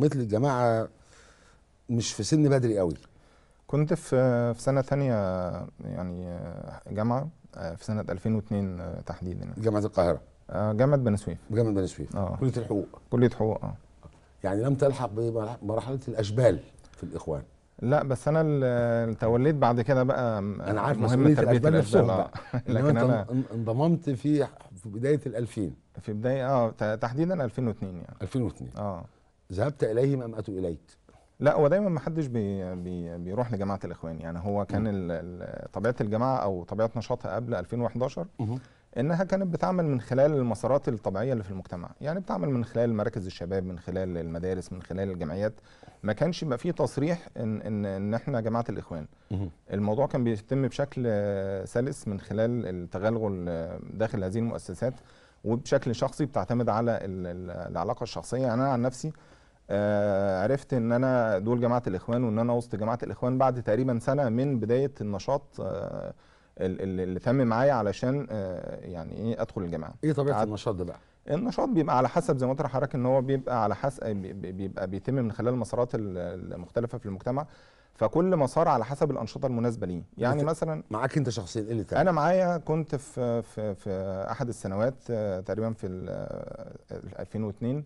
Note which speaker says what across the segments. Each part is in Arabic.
Speaker 1: مثل الجماعه مش في سن بدري قوي كنت في في سنه ثانيه يعني جامعه في سنه 2002 تحديدا جامعه القاهره آه، جامعه بني سويف جامعه بني سويف آه. كليه الحقوق كليه حقوق اه يعني لم تلحق بمرحله الاشبال في الاخوان لا بس انا اللي توليت بعد كده بقى انا عارف تربية الاشبال آه. لكن انا انضممت في في بدايه ال 2000 في بدايه اه تحديدا 2002 يعني 2002 اه ذهبت اليهم ام اتوا اليك لا هو دايما ما حدش بي بي بيروح لجماعه الاخوان يعني هو كان طبيعه الجماعه او طبيعه نشاطها قبل 2011 انها كانت بتعمل من خلال المسارات الطبيعيه اللي في المجتمع يعني بتعمل من خلال مراكز الشباب من خلال المدارس من خلال الجمعيات ما كانش يبقى فيه تصريح ان ان ان احنا جماعه الاخوان الموضوع كان بيتم بشكل سلس من خلال التغلغل داخل هذه المؤسسات وبشكل شخصي بتعتمد على العلاقه الشخصيه يعني انا عن نفسي آه عرفت ان انا دول جماعه الاخوان وان انا وسط جماعه الاخوان بعد تقريبا سنه من بدايه النشاط آه اللي تم معايا علشان آه يعني ايه ادخل الجامعه ايه طبيعه النشاط ده بقى النشاط بيبقى على حسب زي ما قلت لحضرتك ان هو بيبقى على حسب بيبقى بيتم من خلال المسارات المختلفه في المجتمع فكل مسار على حسب الانشطه المناسبه ليه يعني مثلا معاك انت شخصيا ايه اللي تعمل انا معايا كنت في في في احد السنوات آه، تقريبا في 2002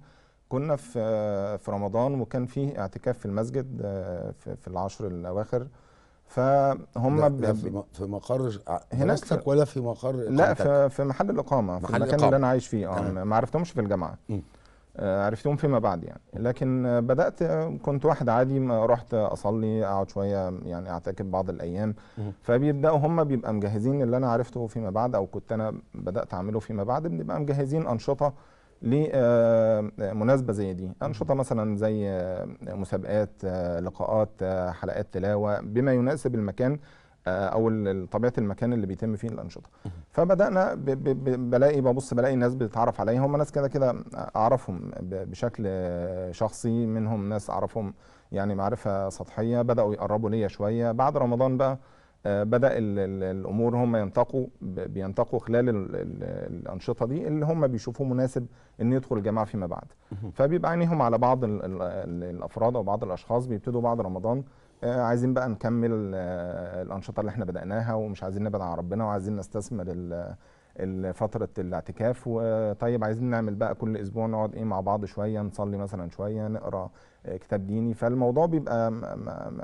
Speaker 1: كنا في في رمضان وكان فيه اعتكاف في المسجد آه، في العشر الاواخر فهم لا في, في مقر آه، هناك ولا في مقر لا في, في محل الاقامه محل في المكان الإقامة. اللي انا عايش فيه اه ما عرفتهمش في الجامعه آه، عرفتهم فيما بعد يعني لكن بدات كنت واحد عادي رحت اصلي اقعد شويه يعني اعتكف بعض الايام فبيبداوا هم بيبقى مجهزين اللي انا عرفته فيما بعد او كنت انا بدات اعمله فيما بعد بنبقى مجهزين انشطه لمناسبه زي دي انشطه مثلا زي آه، مسابقات آه، لقاءات آه، حلقات تلاوه بما يناسب المكان او طبيعه المكان اللي بيتم فيه الانشطه فبدانا بلاقي ببص بلاقي ناس بتتعرف عليا هم ناس كده كده اعرفهم بشكل شخصي منهم ناس اعرفهم يعني معرفه سطحيه بداوا يقربوا ليا شويه بعد رمضان بقى آه، بدا الامور هم ينتقوا بينتقوا خلال الانشطه دي اللي هم بيشوفوه مناسب ان يدخل الجامعه فيما بعد فبيبقى عينيهم على بعض الافراد او بعض الاشخاص بيبتدوا بعد رمضان آه، عايزين بقى نكمل آه، الانشطه اللي احنا بداناها ومش عايزين نبعد عن ربنا وعايزين نستثمر فتره الاعتكاف وطيب عايزين نعمل بقى كل اسبوع نقعد ايه مع بعض شويه نصلي مثلا شويه نقرا آه، كتاب ديني فالموضوع بيبقى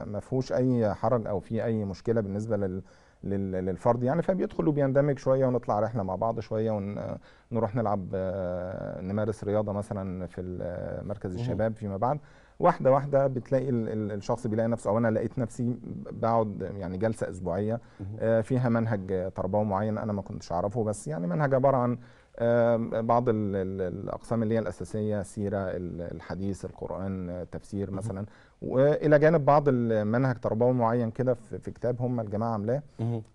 Speaker 1: ما فيهوش اي حرج او في اي مشكله بالنسبه لل للفرد يعني فبيدخل وبيندمج شويه ونطلع رحله مع بعض شويه ونروح نلعب آه، نمارس رياضه مثلا في آه، مركز الشباب فيما بعد واحده واحده بتلاقي الشخص بيلاقي نفسه او انا لقيت نفسي بقعد يعني جلسه اسبوعيه آه، فيها منهج تربوي معين انا ما كنتش اعرفه بس يعني منهج عباره عن بعض الاقسام اللي هي الاساسيه سيره الحديث القران تفسير مثلا والى جانب بعض المنهج تربوي معين كده في كتاب هم الجماعه عاملاه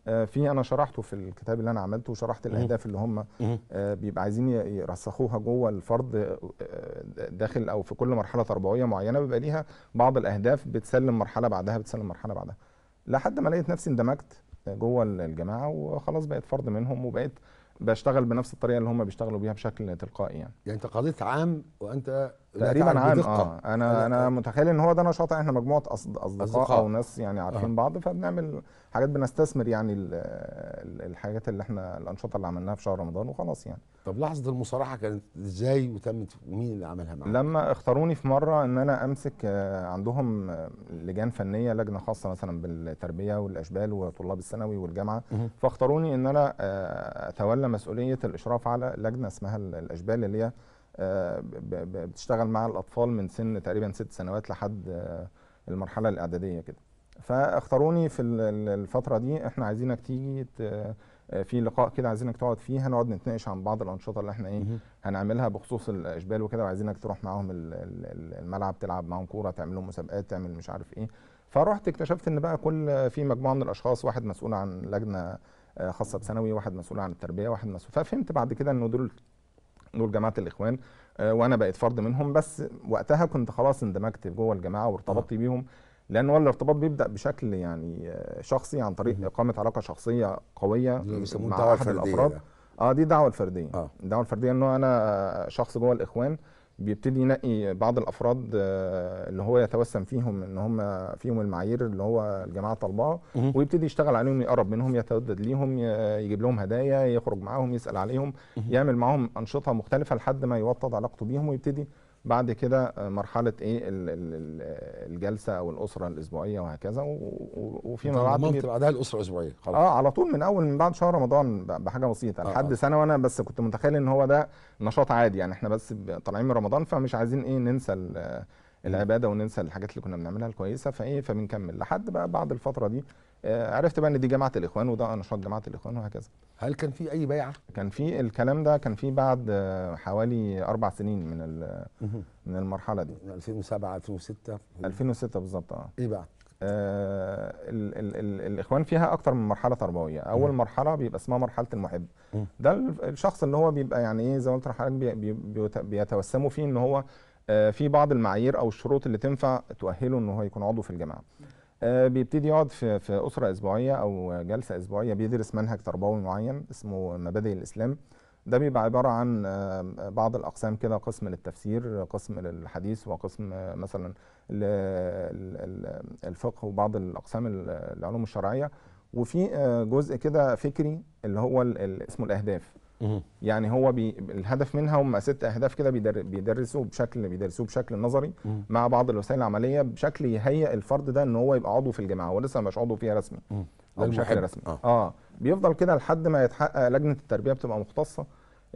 Speaker 1: آه، في انا شرحته في الكتاب اللي انا عملته وشرحت الاهداف اللي هم آه، بيبقى عايزين يرسخوها جوه الفرد آه، داخل او في كل مرحله تربويه معينه بيبقى ليها بعض الاهداف بتسلم مرحله بعدها بتسلم مرحله بعدها لحد ما لقيت نفسي اندمجت جوه الجماعه وخلاص بقيت فرد منهم وبقيت بشتغل بنفس الطريقه اللي هم بيشتغلوا بيها بشكل تلقائي يعني يعني انت قضيت عام وانت تقريبا عام اه انا انا متخيل ان هو ده نشاط احنا مجموعه اصدقاء, أصدقاء. او ناس يعني عارفين آه. بعض فبنعمل حاجات بنستثمر يعني الحاجات اللي احنا الانشطه اللي عملناها في شهر رمضان وخلاص يعني طب لحظه المصارحه كانت ازاي وتمت ومين اللي عملها معاك لما اختاروني في مره ان انا امسك آه، عندهم آه، لجان فنيه لجنه خاصه مثلا بالتربيه والاشبال وطلاب الثانوي والجامعه فاختاروني ان انا آه، اتولى مسؤوليه الاشراف على لجنه اسمها الاشبال اللي هي آه، بتشتغل مع الاطفال من سن تقريبا ست سنوات لحد آه، المرحله الاعداديه كده فاختاروني في الفتره دي احنا عايزينك تيجي آه، في لقاء كده عايزينك تقعد فيه هنقعد نتناقش عن بعض الانشطه اللي احنا ايه هنعملها بخصوص الاشبال وكده وعايزينك تروح معاهم الملعب تلعب معاهم كوره تعمل لهم مسابقات تعمل مش عارف ايه فرحت اكتشفت ان بقى كل في مجموعه من الاشخاص واحد مسؤول عن لجنه خاصه بثانوي واحد مسؤول عن التربيه واحد مسؤول ففهمت بعد كده ان دول دول جماعه الاخوان آه، وانا بقيت فرد منهم بس وقتها كنت خلاص اندمجت جوه الجماعه وارتبطت بيهم لان هو الارتباط بيبدا بشكل يعني آه، شخصي عن طريق اقامه علاقه شخصيه قويه مع احد الافراد اه دي دعوه الفرديه الدعوه آه. الفرديه ان انا شخص جوه الاخوان بيبتدي ينقي بعض الافراد آه، اللي هو يتوسم فيهم ان هم فيهم المعايير اللي هو الجماعه طالباه ويبتدي يشتغل عليهم يقرب منهم يتودد ليهم يجيب لهم هدايا يخرج معاهم يسال عليهم يعمل معاهم انشطه مختلفه لحد ما يوطد علاقته بيهم ويبتدي بعد كده آه، مرحله ايه الجلسه او الاسره الاسبوعيه وهكذا وفيما بعد بعدها الاسره الاسبوعيه خلاص اه على طول من اول من بعد شهر رمضان بحاجه بسيطه آه، لحد آه. سنه وانا بس كنت متخيل ان هو ده نشاط عادي يعني احنا بس طالعين من رمضان فمش عايزين ايه ننسى العباده وننسى الحاجات اللي كنا بنعملها الكويسه فايه فبنكمل لحد بقى بعد الفتره دي آه، عرفت بقى ان دي جماعه الاخوان وده نشاط جماعه الاخوان وهكذا هل كان في اي بيعه كان في الكلام ده كان في بعد حوالي اربع سنين من من المرحله دي 2007 2006 2006 بالظبط اه ايه بقى آه الاخوان فيها اكتر من مرحله تربويه اول مرحله بيبقى اسمها مرحله المحب ده الشخص اللي هو بيبقى يعني ايه زي ما قلت لحضرتك بي بي بيتوسموا فيه ان هو آه في بعض المعايير او الشروط اللي تنفع تؤهله ان هو يكون عضو في الجماعه آه، بيبتدي يقعد في في اسره اسبوعيه او جلسه اسبوعيه بيدرس منهج تربوي معين اسمه مبادئ الاسلام ده بيبقى عباره عن آه، بعض الاقسام كده قسم للتفسير قسم للحديث وقسم مثلا الفقه وبعض الاقسام العلوم الشرعيه وفي آه، جزء كده فكري اللي هو اسمه الاهداف يعني هو بي الهدف منها هم ست اهداف كده بيدر بيدرسوا بشكل بيدرسوه بشكل نظري مع بعض الوسائل العمليه بشكل يهيئ الفرد ده ان هو يبقى عضو في الجماعه هو لسه مش عضو فيها رسمي او بشكل رسمي آه. اه بيفضل كده لحد ما يتحقق لجنه التربيه بتبقى مختصه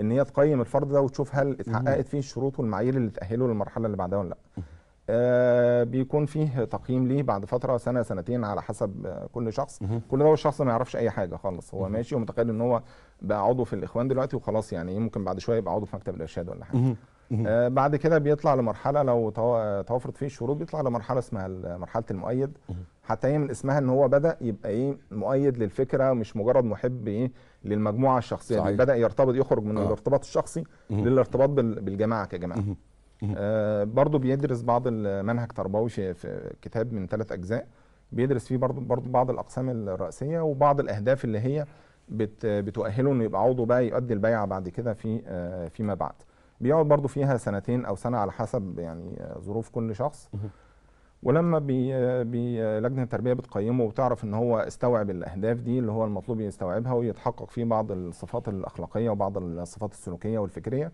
Speaker 1: ان هي تقيم الفرد ده وتشوف هل اتحققت فيه الشروط والمعايير اللي تاهله للمرحله اللي بعدها ولا لا آه، بيكون فيه تقييم ليه بعد فتره سنه سنتين على حسب كل شخص كل ده الشخص ما يعرفش اي حاجه خالص هو ماشي ومتخيل ان هو بقى عضو في الاخوان دلوقتي وخلاص يعني إيه ممكن بعد شويه يبقى عضو في مكتب الارشاد ولا حاجه آه، بعد كده بيطلع لمرحله لو توفرت فيه الشروط بيطلع لمرحله اسمها مرحله المؤيد حتى هي من اسمها ان هو بدا يبقى ايه مؤيد للفكره مش مجرد محب ايه للمجموعه الشخصيه صحيح. بدا يرتبط يخرج من آه. الارتباط الشخصي للارتباط بالجماعه كجماعه آه برضه بيدرس بعض المنهج تربوي في كتاب من ثلاث اجزاء بيدرس فيه برضه برضه بعض الاقسام الرئيسيه وبعض الاهداف اللي هي بت بتؤهله انه يبقى عضو بقى يؤدي البيعه بعد كده في آه فيما بعد بيقعد برضه فيها سنتين او سنه على حسب يعني آه، ظروف كل شخص ولما بي بي لجنه التربيه بتقيمه وتعرف ان هو استوعب الاهداف دي اللي هو المطلوب يستوعبها ويتحقق فيه بعض الصفات الاخلاقيه وبعض الصفات السلوكيه والفكريه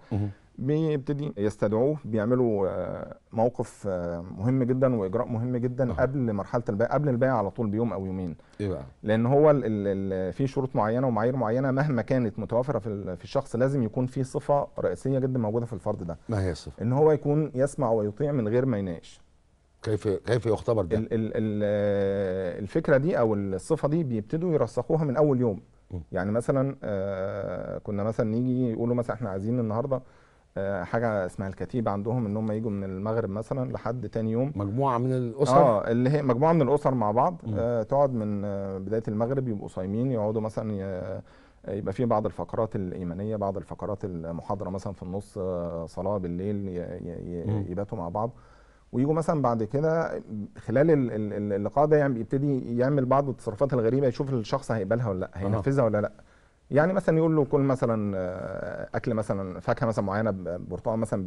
Speaker 1: بيبتدي يستدعوه بيعملوا آه، موقف آه، مهم جدا واجراء مهم جدا أه. قبل مرحله البيع قبل البيع على طول بيوم او يومين ايه بقى لان هو الـ الـ في شروط معينه ومعايير معينه مهما كانت متوافره في, في الشخص لازم يكون في صفه رئيسيه جدا موجوده في الفرد ده ما هي الصفه ان هو يكون يسمع ويطيع من غير ما يناقش كيف كيف يختبر ده الـ الـ الـ آه، الفكره دي او الصفه دي بيبتدوا يرسخوها من اول يوم يعني مثلا كنا مثلا نيجي يقولوا مثلا احنا عايزين النهارده آه، حاجه اسمها الكتيبه عندهم ان هم يجوا من المغرب مثلا لحد تاني يوم مجموعه من الاسر اه اللي هي مجموعه من الاسر مع بعض آه تقعد من آه، بدايه المغرب يبقوا صايمين يقعدوا مثلا آه، يبقى في بعض الفقرات الايمانيه بعض الفقرات المحاضره مثلا في النص صلاه بالليل يباتوا مع بعض ويجوا مثلا بعد كده خلال اللقاء ده يعني يبتدي يعمل بعض التصرفات الغريبه يشوف الشخص هيقبلها ولا لا هينفذها ولا لا يعني مثلا يقول له كل مثلا آه، اكل مثلا فاكهه مثلا معينه برتقال مثلا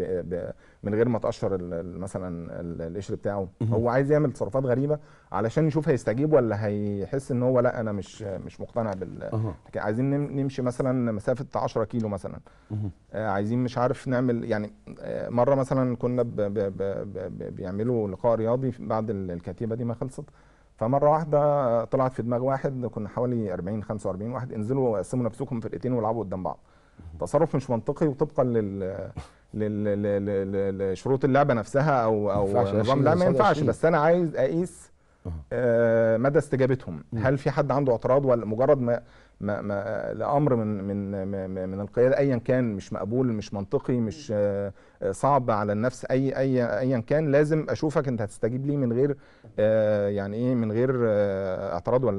Speaker 1: من غير ما تقشر مثلا القشر بتاعه هو عايز يعمل تصرفات غريبه علشان يشوف هيستجيب ولا هيحس ان هو لا انا مش مش مقتنع بال عايزين نمشي مثلا مسافه 10 كيلو مثلا آه، عايزين مش عارف نعمل يعني آه، مره مثلا كنا بيعملوا لقاء رياضي بعد الكتيبه دي ما خلصت فمره واحده طلعت في دماغ واحد كنا حوالي 40 45 واحد انزلوا قسموا نفسكم فرقتين والعبوا قدام بعض تصرف مش منطقي وطبقا لل لشروط اللعبه نفسها او او نظام لا ما ينفعش بس انا عايز اقيس آه، مدى استجابتهم هل في حد عنده اعتراض ولا مجرد ما ما ما لامر من من من القياده ايا كان مش مقبول مش منطقي مش آه، صعب على النفس اي اي ايا كان لازم اشوفك انت هتستجيب ليه من غير آه، يعني ايه من غير آه، اعتراض ولا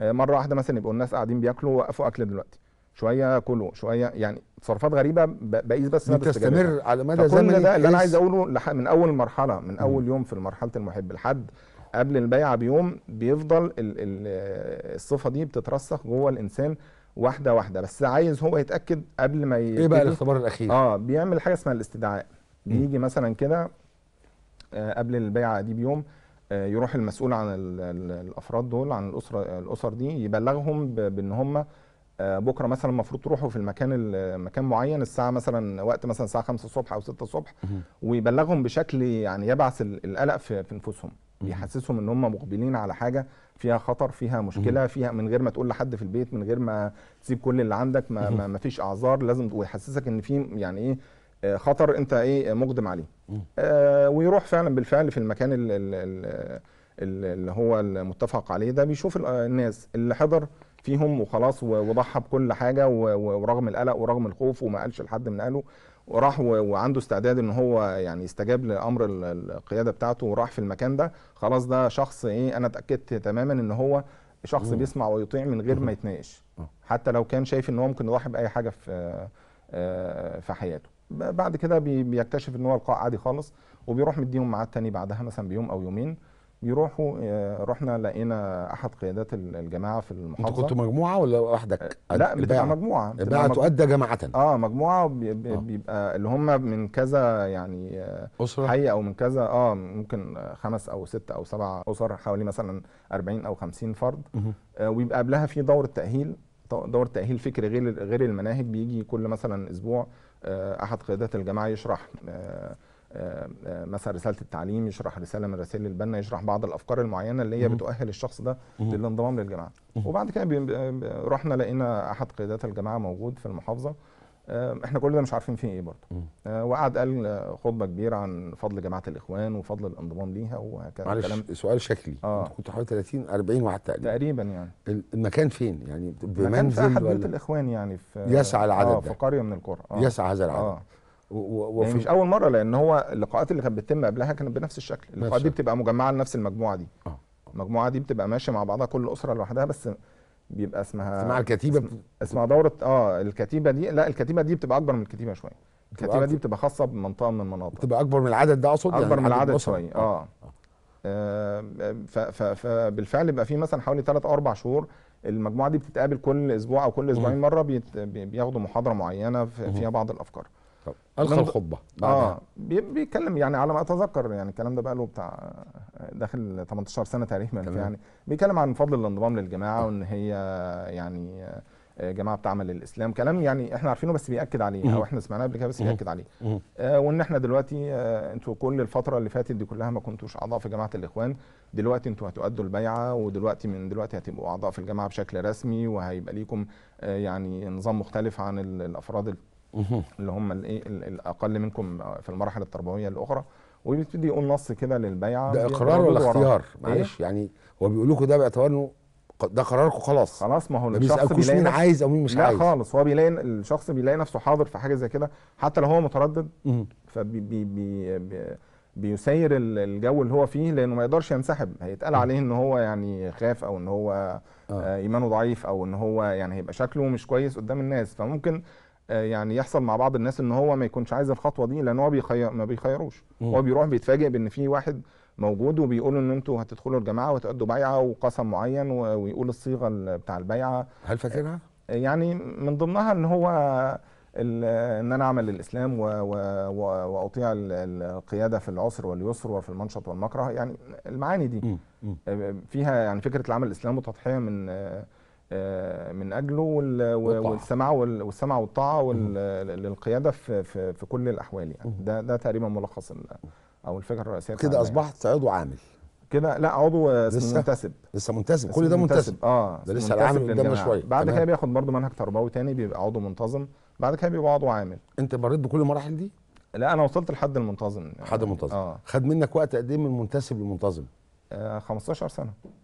Speaker 1: لا مره واحده مثلا يبقوا الناس قاعدين بياكلوا وقفوا اكل دلوقتي شويه كلوا شويه يعني تصرفات غريبه بقيس بس انا بستمر على مدى زمني كل ده اللي انا عايز اقوله من اول مرحله من اول يوم في مرحله المحب لحد قبل البيعه بيوم بيفضل الصفه دي بتترسخ جوه الانسان واحده واحده بس عايز هو يتاكد قبل ما ايه بقى الاختبار الاخير اه بيعمل حاجه اسمها الاستدعاء بيجي مثلا كده آه، قبل البيعه دي بيوم آه، يروح المسؤول عن الافراد دول عن الاسره الاسر دي يبلغهم بان هم آه، بكره مثلا المفروض تروحوا في المكان مكان معين الساعه مثلا وقت مثلا الساعه 5 الصبح او 6 الصبح ويبلغهم بشكل يعني يبعث القلق في, في نفوسهم بيحسسهم ان هم مقبلين على حاجه فيها خطر فيها مشكله فيها من غير ما تقول لحد في البيت من غير ما تسيب كل اللي عندك ما, ما, ما فيش اعذار لازم ويحسسك ان في يعني ايه آه، خطر انت ايه آه، مقدم عليه آه ويروح فعلا بالفعل في المكان اللي, اللي هو المتفق عليه ده بيشوف آه، الناس اللي حضر فيهم وخلاص وضحى بكل حاجه ورغم القلق ورغم الخوف وما قالش لحد من اهله وراح وعنده استعداد ان هو يعني يستجاب لامر القياده بتاعته وراح في المكان ده خلاص ده شخص ايه انا اتاكدت تماما ان هو شخص بيسمع ويطيع من غير ما يتناقش حتى لو كان شايف ان هو ممكن يضحي باي حاجه في آه، في حياته بعد كده بيكتشف ان هو لقاء عادي خالص وبيروح مديهم معاه تاني بعدها مثلا بيوم او يومين يروحوا آه، رحنا لقينا احد قيادات الجماعه في المحافظه انت كنت مجموعه ولا وحدك؟ لا بتبقى مجموعه بتبقى تؤدى جماعه اه مجموعه آه. بيبقى آه. اللي هم من كذا يعني آه، اسره حي او من كذا اه ممكن خمس او ست او سبع اسر حوالي مثلا 40 او 50 فرد آه ويبقى قبلها في دوره تاهيل دور تاهيل فكري غير غير المناهج بيجي كل مثلا اسبوع آه احد قيادات الجماعه يشرح آه مثلا رساله التعليم يشرح رساله من رسائل البنا يشرح بعض الافكار المعينه اللي هي بتؤهل الشخص ده للانضمام للجماعه وبعد كده رحنا لقينا احد قيادات الجماعه موجود في المحافظه آه، احنا كل ده مش عارفين فيه ايه برضه آه، وقعد قال خطبه كبيره عن فضل جماعه الاخوان وفضل الانضمام ليها وهكذا معلش سؤال شكلي آه. كنت حوالي 30 40 واحد تقريبا تقريبا يعني المكان فين يعني بمنزل مكان في احد بيوت الاخوان يعني في يسعى العدد آه في قريه من القرى آه. يسعى هذا العدد آه. وفي اول مره لان هو اللقاءات اللي كانت بتتم قبلها كانت بنفس الشكل اللقاءات دي بتبقى مجمعه لنفس المجموعه دي اه المجموعه دي بتبقى ماشيه مع بعضها كل اسره لوحدها بس بيبقى اسمها اسمها الكتيبه اسم... اسمها دوره اه الكتيبه دي لا الكتيبه دي بتبقى اكبر من الكتيبه شويه الكتيبه دي بتبقى خاصه بمنطقه من المناطق بتبقى اكبر من العدد ده اقصد يعني اكبر يعني من العدد شويه اه, آه. آه، فبالفعل بيبقى في مثلا حوالي 3 او 4 شهور المجموعه دي بتتقابل كل اسبوع او كل اسبوعين مره بياخدوا محاضره معينه فيها بعض الافكار القى الخطبه اه بيتكلم يعني على ما اتذكر يعني الكلام ده بقى له بتاع آه، داخل 18 سنه تقريبا يعني بيتكلم عن فضل الانضمام للجماعه وان هي يعني آه، جماعه بتعمل للاسلام كلام يعني احنا عارفينه بس بياكد عليه او احنا سمعناه قبل كده بس بياكد عليه آه وان احنا دلوقتي آه انتوا كل الفتره اللي فاتت دي كلها ما كنتوش اعضاء في جماعه الاخوان دلوقتي انتوا هتؤدوا البيعه ودلوقتي من دلوقتي هتبقوا اعضاء في الجماعه بشكل رسمي وهيبقى ليكم آه يعني نظام مختلف عن الافراد اللي هم الايه الاقل منكم في المراحل التربويه الاخرى وبيبتدي يقول نص كده للبيعه ده اقرار ولا اختيار إيه؟ معلش يعني هو بيقول لكم ده باعتبار انه ده قراركم خلاص خلاص ما هو الشخص بيلاقي مين عايز او مين مش لا عايز لا خالص هو بيلاقي الشخص بيلاقي نفسه حاضر في حاجه زي كده حتى لو هو متردد فبي بي بي بي بيسير الجو اللي هو فيه لانه ما يقدرش ينسحب هيتقال عليه ان هو يعني خاف او ان هو آه. آه. ايمانه ضعيف او ان هو يعني هيبقى شكله مش كويس قدام الناس فممكن آه، يعني يحصل مع بعض الناس ان هو ما يكونش عايز الخطوه دي لان هو بيخير ما بيخيروش هو بيروح بيتفاجئ بان في واحد موجود وبيقولوا ان انتوا هتدخلوا الجماعه وتؤدوا بيعه وقسم معين ويقول الصيغه بتاع البيعه هل فاكرها؟ آه، يعني من ضمنها ان هو ان انا اعمل للاسلام واطيع القياده في العسر واليسر وفي المنشط والمكره يعني المعاني دي آه، فيها يعني فكره العمل الاسلامي وتضحيه من آه، من اجله والسماع والسمع والطاعه للقياده في في كل الاحوال يعني ده ده تقريبا ملخص او الفكره الرئيسيه كده اصبحت عضو عامل كده لا عضو لسه منتسب لسه منتسب كل ده منتسب, اه ده لسه العامل قدامنا شويه بعد كده بياخد برضه منهج تربوي تاني بيبقى عضو منتظم بعد كده بيبقى عضو عامل انت مريت بكل المراحل دي؟ لا انا وصلت لحد المنتظم يعني. حد المنتظم اه خد منك وقت قد ايه من منتسب لمنتظم؟ آه 15 سنه